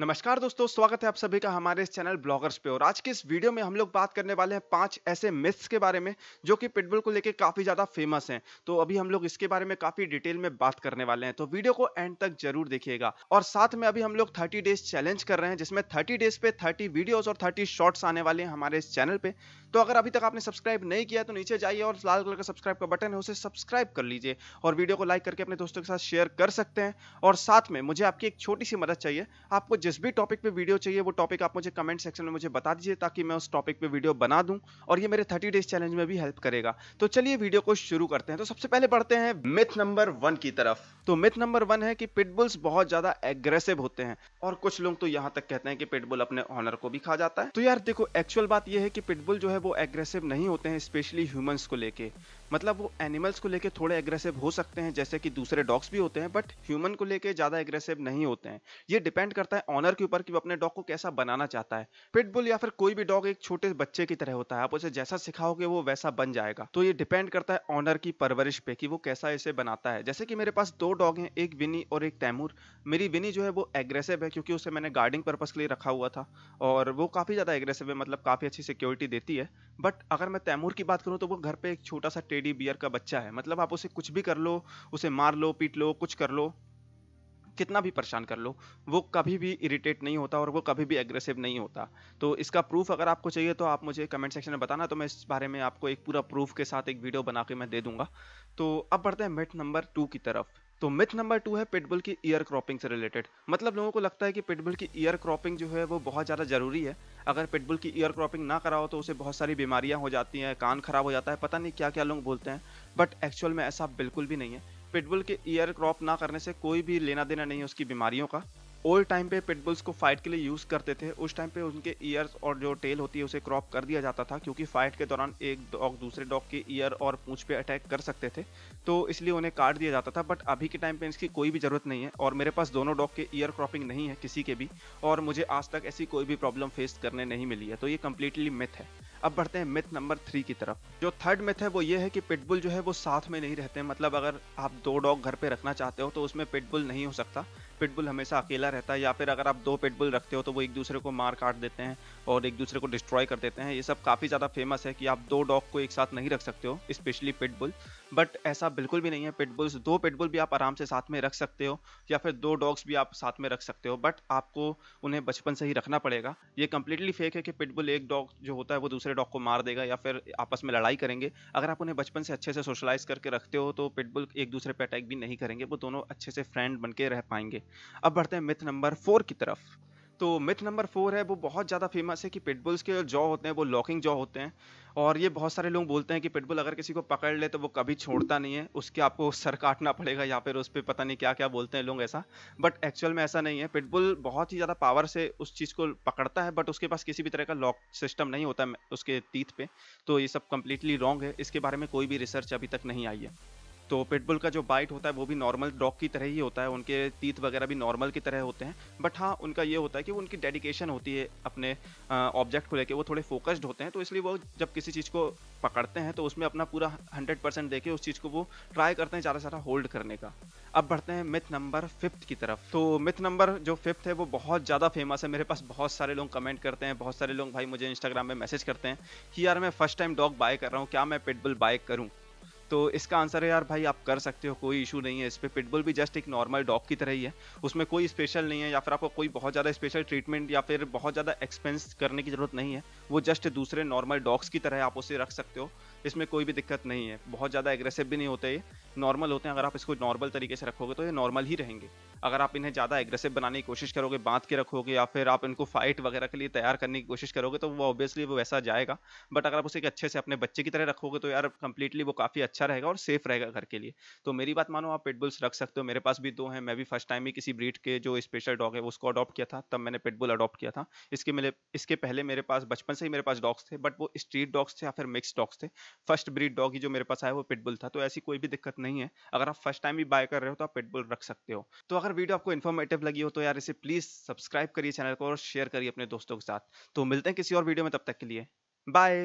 नमस्कार दोस्तों स्वागत है आप सभी का हमारे इस चैनल ब्लॉगर्स पे और आज के इस वीडियो में हम लोग बात करने वाले हैं पांच ऐसे मिथ्स के बारे में जो कि पिटबुल को लेके काफ़ी ज़्यादा फेमस हैं तो अभी हम लोग इसके बारे में काफ़ी डिटेल में बात करने वाले हैं तो वीडियो को एंड तक जरूर देखिएगा और साथ में अभी हम लोग थर्टी डेज चैलेंज कर रहे हैं जिसमें थर्टी डेज पे थर्टी वीडियोज और थर्टी शॉर्ट्स आने वाले हैं हमारे इस चैनल पे तो अगर अभी तक आपने सब्सक्राइब नहीं किया तो नीचे जाइए और लाल कलर का सब्सक्राइब का बटन है उसे सब्सक्राइब कर लीजिए और वीडियो को लाइक करके अपने दोस्तों के साथ शेयर कर सकते हैं और साथ में मुझे आपकी एक छोटी सी मदद चाहिए आपको जिस भी टॉपिक पे वीडियो चाहिए वो टॉपिक आप मुझे कमेंट सेक्शन में मुझे बता दीजिए ताकि मैं उस टॉपिक पे वीडियो बना दूं और ये मेरे 30 डेज चैलेंज में भी हेल्प करेगा तो चलिए वीडियो को शुरू करते हैं तो सबसे पहले बढ़ते हैं मिथ नंबर वन की तरफ तो मिथ नंबर वन है कि पिटबुल्स बहुत ज्यादा एग्रेसिव होते हैं और कुछ लोग तो यहाँ तक कहते हैं कि पिटबुल अपने ऑनर को भी खा जाता है तो यार देखो एक्चुअल बात यह है कि पिटबुल जो है वो एग्रेसिव नहीं होते हैं स्पेशली ह्यूमंस को लेके मतलब वो एनिमल्स को लेके थोड़े एग्रेसिव हो सकते हैं जैसे कि दूसरे डॉग्स भी होते हैं बट ह्यूमन को लेके ज़्यादा एग्रेसिव नहीं होते हैं ये डिपेंड करता है ऑनर के ऊपर कि वो अपने डॉग को कैसा बनाना चाहता है पिटबुल या फिर कोई भी डॉग एक छोटे बच्चे की तरह होता है आप उसे जैसा सिखाओगे वो वैसा बन जाएगा तो ये डिपेंड करता है ऑनर की परवरिश पे कि वो कैसा इसे बनाता है जैसे कि मेरे पास दो डॉग हैं एक विनी और एक तैमूर मेरी विनी जो है वो एग्रेसिव है क्योंकि उसे मैंने गार्डिंग पर्पज़ के लिए रखा हुआ था और वो काफ़ी ज़्यादा एग्रेसिव है मतलब काफ़ी अच्छी सिक्योरिटी देती है बट अगर मैं तैमूर की बात करूँ तो वो घर पर एक छोटा सा टेडी बियर का बच्चा है मतलब आप उसे कुछ भी कर लो उसे मार लो पीट लो कुछ कर लो कितना भी परेशान कर लो वो कभी भी इरिटेट नहीं होता और वो कभी भी एग्रेसिव नहीं होता तो इसका प्रूफ अगर आपको चाहिए तो आप मुझे कमेंट सेक्शन में बताना तो मैं इस बारे में आपको एक पूरा प्रूफ के साथ एक वीडियो बना के मैं दे दूंगा तो अब बढ़ते हैं मेट नंबर टू की तरफ तो मिथ नंबर टू है पिटबुल की ईयर क्रॉपिंग से रिलेटेड मतलब लोगों को लगता है कि पिटबुल की ईयर क्रॉपिंग जो है वो बहुत ज़्यादा ज़रूरी है अगर पिटबुल की ईयर क्रॉपिंग ना कराओ तो उसे बहुत सारी बीमारियाँ हो जाती हैं कान खराब हो जाता है पता नहीं क्या क्या लोग बोलते हैं बट एक्चुअल में ऐसा बिल्कुल भी नहीं है पिटबुल के ईयर क्रॉप ना करने से कोई भी लेना देना नहीं है उसकी बीमारियों का ओल्ड टाइम पे पिटबुल्स को फाइट के लिए यूज़ करते थे उस टाइम पे उनके ईयर्स और जो टेल होती है उसे क्रॉप कर दिया जाता था क्योंकि फाइट के दौरान एक डॉग दूसरे डॉग के ईयर और पूंछ पे अटैक कर सकते थे तो इसलिए उन्हें काट दिया जाता था बट अभी के टाइम पे इसकी कोई भी ज़रूरत नहीं है और मेरे पास दोनों डॉग के ईयर क्रॉपिंग नहीं है किसी के भी और मुझे आज तक ऐसी कोई भी प्रॉब्लम फेस करने नहीं मिली है तो ये कम्प्लीटली मिथ है अब बढ़ते हैं मिथ नंबर थ्री की तरफ जो थर्ड मिथ है वो ये है कि पिटबुल जो है वो साथ में नहीं रहते मतलब अगर आप दो डॉग घर पे रखना चाहते हो तो उसमें पिटबुल नहीं हो सकता पिटबुल हमेशा अकेला रहता है या फिर अगर आप दो पिटबुल रखते हो तो वो एक दूसरे को मार काट देते हैं और एक दूसरे को डिस्ट्रॉय कर देते हैं ये सब काफ़ी ज़्यादा फेमस है कि आप दो डॉग को एक साथ नहीं रख सकते हो स्पेशली पिटबुल बट ऐसा बिल्कुल भी नहीं है पिटबुल्स दो पिटबुल भी आप आराम से साथ में रख सकते हो या फिर दो डॉग्स भी आप साथ में रख सकते हो बट आपको उन्हें बचपन से ही रखना पड़ेगा ये कम्प्लीटली फेक है कि पिटबुल एक डॉग जो होता है वो दूसरे डॉग को मार देगा या फिर आपस में लड़ाई करेंगे अगर आप उन्हें बचपन से अच्छे से सोशलाइज करके रखते हो तो पिटबुल एक दूसरे पर अटैक भी नहीं करेंगे वो दोनों अच्छे से फ्रेंड बन के रह पाएंगे अब बढ़ते हैं मिथ नंबर फोर की तरफ तो मिथ नंबर फोर है वो बहुत ज़्यादा फेमस है कि पिटबुल्स के जॉ होते हैं वो लॉकिंग जॉ होते हैं और ये बहुत सारे लोग बोलते हैं कि पिटबुल अगर किसी को पकड़ ले तो वो कभी छोड़ता नहीं है उसके आपको सर काटना पड़ेगा या फिर उस पर पता नहीं क्या क्या बोलते हैं लोग ऐसा बट एक्चुअल में ऐसा नहीं है पिटबुल बहुत ही ज़्यादा पावर से उस चीज़ को पकड़ता है बट उसके पास किसी भी तरह का लॉक सिस्टम नहीं होता उसके तीत पे तो ये सब कम्प्लीटली रॉन्ग है इसके बारे में कोई भी रिसर्च अभी तक नहीं आई है तो पिटबुल का जो बाइट होता है वो भी नॉर्मल डॉग की तरह ही होता है उनके तीत वगैरह भी नॉर्मल की तरह होते हैं बट हाँ उनका ये होता है कि उनकी डेडिकेशन होती है अपने ऑब्जेक्ट को लेकर वो थोड़े फोकस्ड होते हैं तो इसलिए वो जब किसी चीज़ को पकड़ते हैं तो उसमें अपना पूरा हंड्रेड परसेंट देके उस चीज़ को वो ट्राई करते हैं ज़्यादा से ज़्यादा होल्ड करने का अब बढ़ते हैं मिथ नंबर फिफ्थ की तरफ तो मिथ नंबर जो फिफ्थ है वो बहुत ज़्यादा फेमस है मेरे पास बहुत सारे लोग कमेंट करते हैं बहुत सारे लोग भाई मुझे इंस्टाग्राम में मैसेज करते हैं कि यार मैं फर्स्ट टाइम डॉग बाय कर रहा हूँ क्या मैं पिटबुल बाय करूँ तो इसका आंसर है यार भाई आप कर सकते हो कोई इशू नहीं है इस पर पिटबुल भी जस्ट एक नॉर्मल डॉग की तरह ही है उसमें कोई स्पेशल नहीं है या फिर आपको कोई बहुत ज़्यादा स्पेशल ट्रीटमेंट या फिर बहुत ज़्यादा एक्सपेंस करने की ज़रूरत नहीं है वो जस्ट दूसरे नॉर्मल डॉग्स की तरह आप उसे रख सकते हो इसमें कोई भी दिक्कत नहीं है बहुत ज़्यादा एग्रेसिव भी नहीं होते ये नॉर्मल होते हैं अगर आप इसको नॉर्मल तरीके से रखोगे तो ये नॉर्मल ही रहेंगे अगर आप इन्हें ज़्यादा एग्रेसिव बनाने की कोशिश करोगे बांध के रखोगे या फिर आप इनको फाइट वगैरह के लिए तैयार करने की कोशिश करोगे तो वो ऑब्वियसली वो वैसा जाएगा बट अगर आप उसे अच्छे से अपने बच्चे की तरह रखोगे तो यार कंप्लीटली वो काफ़ी अच्छा रहेगा और सेफ रहेगा घर के लिए तो मेरी बात मानो आप पिटबुल्स रख सकते हो मेरे पास भी दो हैं मैं भी फर्स्ट टाइम ही किसी ब्रीड के जो स्पेशल डॉग है उसको अडॉप्ट किया था तब मैंने पिटबुल अडॉप्ट किया था इसके मेरे इसके पहले मेरे पास बचपन से ही मेरे पास डॉग्स थे बट वो स्ट्रीट डॉग्स थे या फिर मिक्स डॉग्स थे फर्स्ट ब्रीड डॉग ही जो मेरे पास आया वो पिटबुल था तो ऐसी कोई भी दिक्कत नहीं है अगर आप फर्स्ट टाइम भी बाय कर रहे हो तो आप पेटबुल रख सकते हो तो अगर वीडियो आपको इन्फॉर्मेटिव लगी हो तो यार इसे प्लीज़ सब्सक्राइब करिए चैनल को और शेयर करिए अपने दोस्तों के साथ तो मिलते हैं किसी और वीडियो में तब तक के लिए बाय